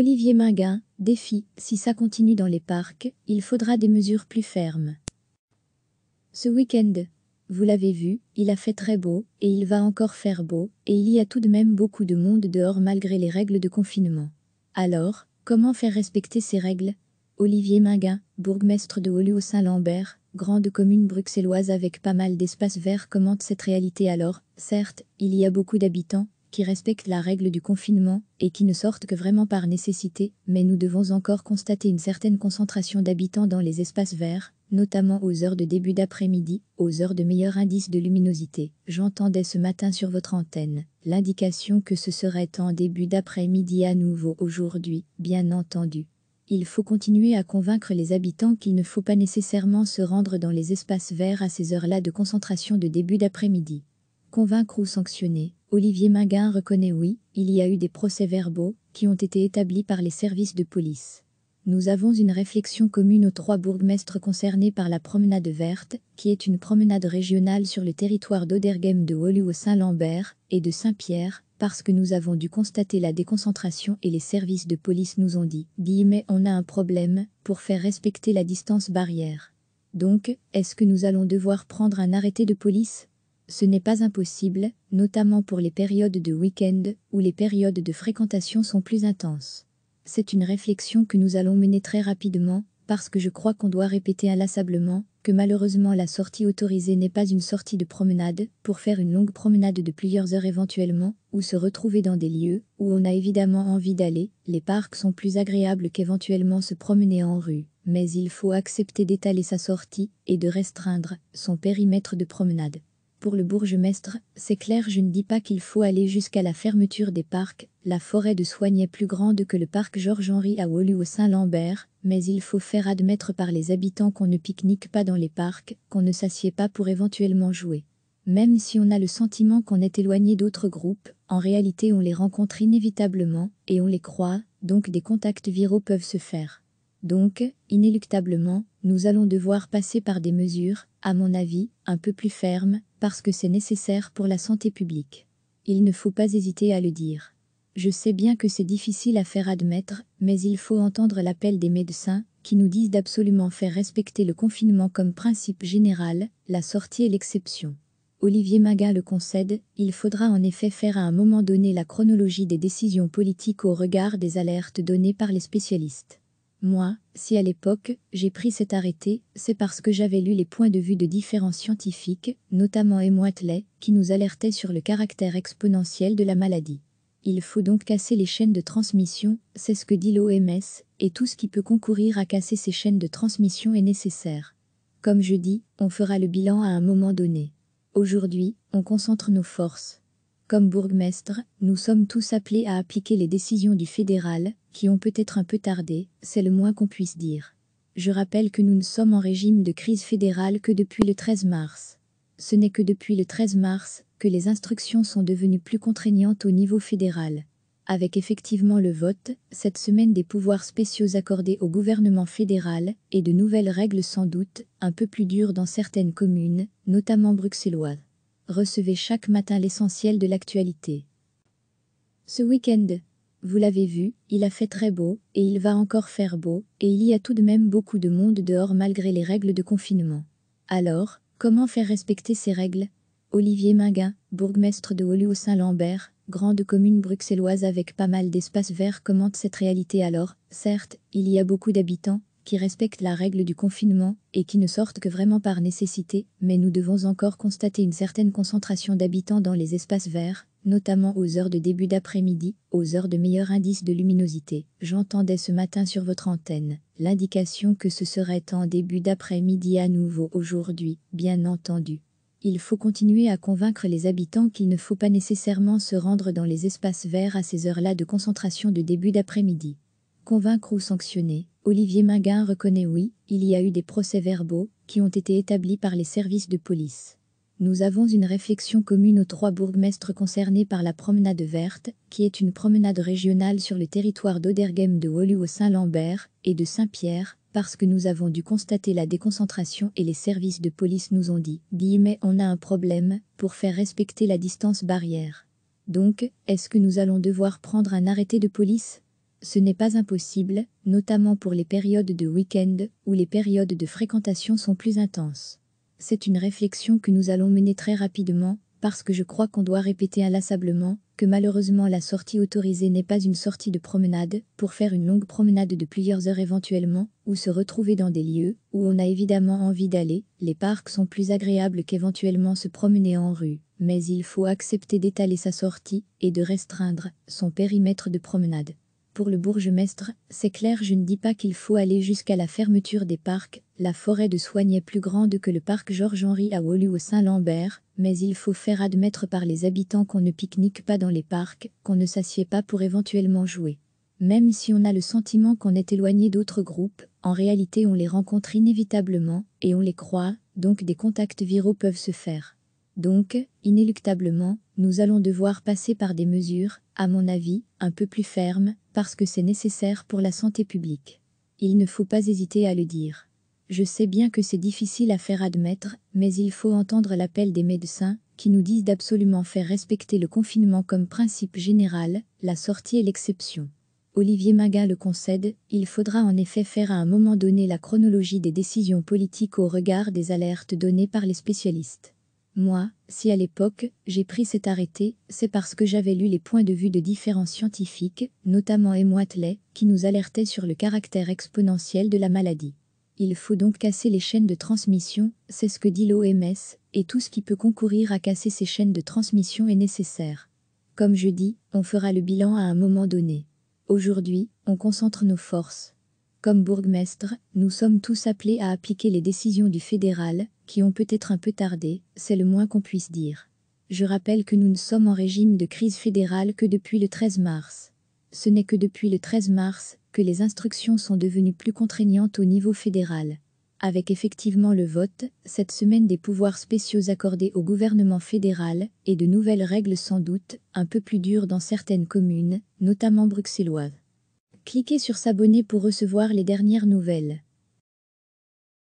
Olivier Minguin, défi, si ça continue dans les parcs, il faudra des mesures plus fermes. Ce week-end, vous l'avez vu, il a fait très beau, et il va encore faire beau, et il y a tout de même beaucoup de monde dehors malgré les règles de confinement. Alors, comment faire respecter ces règles Olivier Minguin, bourgmestre de Holu Saint-Lambert, grande commune bruxelloise avec pas mal d'espaces verts commente cette réalité alors, certes, il y a beaucoup d'habitants, qui respectent la règle du confinement et qui ne sortent que vraiment par nécessité, mais nous devons encore constater une certaine concentration d'habitants dans les espaces verts, notamment aux heures de début d'après-midi, aux heures de meilleur indice de luminosité. J'entendais ce matin sur votre antenne l'indication que ce serait en début d'après-midi à nouveau aujourd'hui, bien entendu. Il faut continuer à convaincre les habitants qu'il ne faut pas nécessairement se rendre dans les espaces verts à ces heures-là de concentration de début d'après-midi. Convaincre ou sanctionner Olivier Minguin reconnaît oui, il y a eu des procès-verbaux qui ont été établis par les services de police. Nous avons une réflexion commune aux trois bourgmestres concernés par la promenade verte, qui est une promenade régionale sur le territoire d'Oderghem de au Saint-Lambert et de Saint-Pierre, parce que nous avons dû constater la déconcentration et les services de police nous ont dit « Guillemets on a un problème pour faire respecter la distance barrière ». Donc, est-ce que nous allons devoir prendre un arrêté de police ce n'est pas impossible, notamment pour les périodes de week-end où les périodes de fréquentation sont plus intenses. C'est une réflexion que nous allons mener très rapidement, parce que je crois qu'on doit répéter inlassablement que malheureusement la sortie autorisée n'est pas une sortie de promenade, pour faire une longue promenade de plusieurs heures éventuellement, ou se retrouver dans des lieux où on a évidemment envie d'aller, les parcs sont plus agréables qu'éventuellement se promener en rue, mais il faut accepter d'étaler sa sortie et de restreindre son périmètre de promenade. Pour le bourgmestre, c'est clair je ne dis pas qu'il faut aller jusqu'à la fermeture des parcs, la forêt de soigne est plus grande que le parc Georges-Henri à Wolu au Saint-Lambert, mais il faut faire admettre par les habitants qu'on ne pique-nique pas dans les parcs, qu'on ne s'assied pas pour éventuellement jouer. Même si on a le sentiment qu'on est éloigné d'autres groupes, en réalité on les rencontre inévitablement, et on les croit, donc des contacts viraux peuvent se faire. Donc, inéluctablement, nous allons devoir passer par des mesures, à mon avis, un peu plus ferme, parce que c'est nécessaire pour la santé publique. Il ne faut pas hésiter à le dire. Je sais bien que c'est difficile à faire admettre, mais il faut entendre l'appel des médecins, qui nous disent d'absolument faire respecter le confinement comme principe général, la sortie est l'exception. Olivier Maga le concède, il faudra en effet faire à un moment donné la chronologie des décisions politiques au regard des alertes données par les spécialistes. Moi, si à l'époque, j'ai pris cet arrêté, c'est parce que j'avais lu les points de vue de différents scientifiques, notamment Émoitelet, qui nous alertaient sur le caractère exponentiel de la maladie. Il faut donc casser les chaînes de transmission, c'est ce que dit l'OMS, et tout ce qui peut concourir à casser ces chaînes de transmission est nécessaire. Comme je dis, on fera le bilan à un moment donné. Aujourd'hui, on concentre nos forces. Comme bourgmestre, nous sommes tous appelés à appliquer les décisions du fédéral, qui ont peut-être un peu tardé, c'est le moins qu'on puisse dire. Je rappelle que nous ne sommes en régime de crise fédérale que depuis le 13 mars. Ce n'est que depuis le 13 mars que les instructions sont devenues plus contraignantes au niveau fédéral. Avec effectivement le vote, cette semaine des pouvoirs spéciaux accordés au gouvernement fédéral, et de nouvelles règles sans doute, un peu plus dures dans certaines communes, notamment bruxelloises. Recevez chaque matin l'essentiel de l'actualité. Ce week-end, vous l'avez vu, il a fait très beau, et il va encore faire beau, et il y a tout de même beaucoup de monde dehors malgré les règles de confinement. Alors, comment faire respecter ces règles Olivier Minguin, bourgmestre de au saint lambert grande commune bruxelloise avec pas mal d'espaces verts, commente cette réalité alors. Certes, il y a beaucoup d'habitants qui respectent la règle du confinement et qui ne sortent que vraiment par nécessité, mais nous devons encore constater une certaine concentration d'habitants dans les espaces verts, notamment aux heures de début d'après-midi, aux heures de meilleur indice de luminosité. J'entendais ce matin sur votre antenne l'indication que ce serait en début d'après-midi à nouveau aujourd'hui, bien entendu. Il faut continuer à convaincre les habitants qu'il ne faut pas nécessairement se rendre dans les espaces verts à ces heures-là de concentration de début d'après-midi. Convaincre ou sanctionner, Olivier Minguin reconnaît oui, il y a eu des procès-verbaux qui ont été établis par les services de police. Nous avons une réflexion commune aux trois bourgmestres concernés par la promenade verte, qui est une promenade régionale sur le territoire d'Oderghem de Wolu au Saint-Lambert et de Saint-Pierre, parce que nous avons dû constater la déconcentration et les services de police nous ont dit « mais on a un problème pour faire respecter la distance barrière. Donc, est-ce que nous allons devoir prendre un arrêté de police ?» Ce n'est pas impossible, notamment pour les périodes de week-end où les périodes de fréquentation sont plus intenses. C'est une réflexion que nous allons mener très rapidement, parce que je crois qu'on doit répéter inlassablement que malheureusement la sortie autorisée n'est pas une sortie de promenade, pour faire une longue promenade de plusieurs heures éventuellement, ou se retrouver dans des lieux où on a évidemment envie d'aller, les parcs sont plus agréables qu'éventuellement se promener en rue, mais il faut accepter d'étaler sa sortie et de restreindre son périmètre de promenade pour le bourgmestre, c'est clair je ne dis pas qu'il faut aller jusqu'à la fermeture des parcs, la forêt de soigne est plus grande que le parc Georges-Henri à Wolu au Saint-Lambert, mais il faut faire admettre par les habitants qu'on ne pique-nique pas dans les parcs, qu'on ne s'assied pas pour éventuellement jouer. Même si on a le sentiment qu'on est éloigné d'autres groupes, en réalité on les rencontre inévitablement, et on les croit, donc des contacts viraux peuvent se faire. Donc, inéluctablement, nous allons devoir passer par des mesures, à mon avis, un peu plus fermes, parce que c'est nécessaire pour la santé publique. Il ne faut pas hésiter à le dire. Je sais bien que c'est difficile à faire admettre, mais il faut entendre l'appel des médecins, qui nous disent d'absolument faire respecter le confinement comme principe général, la sortie est l'exception. Olivier Maga le concède, il faudra en effet faire à un moment donné la chronologie des décisions politiques au regard des alertes données par les spécialistes. Moi, si à l'époque, j'ai pris cet arrêté, c'est parce que j'avais lu les points de vue de différents scientifiques, notamment Emoitley, qui nous alertaient sur le caractère exponentiel de la maladie. Il faut donc casser les chaînes de transmission, c'est ce que dit l'OMS, et tout ce qui peut concourir à casser ces chaînes de transmission est nécessaire. Comme je dis, on fera le bilan à un moment donné. Aujourd'hui, on concentre nos forces. Comme bourgmestre, nous sommes tous appelés à appliquer les décisions du fédéral, qui ont peut-être un peu tardé, c'est le moins qu'on puisse dire. Je rappelle que nous ne sommes en régime de crise fédérale que depuis le 13 mars. Ce n'est que depuis le 13 mars que les instructions sont devenues plus contraignantes au niveau fédéral. Avec effectivement le vote, cette semaine des pouvoirs spéciaux accordés au gouvernement fédéral, et de nouvelles règles sans doute, un peu plus dures dans certaines communes, notamment bruxelloises. Cliquez sur s'abonner pour recevoir les dernières nouvelles.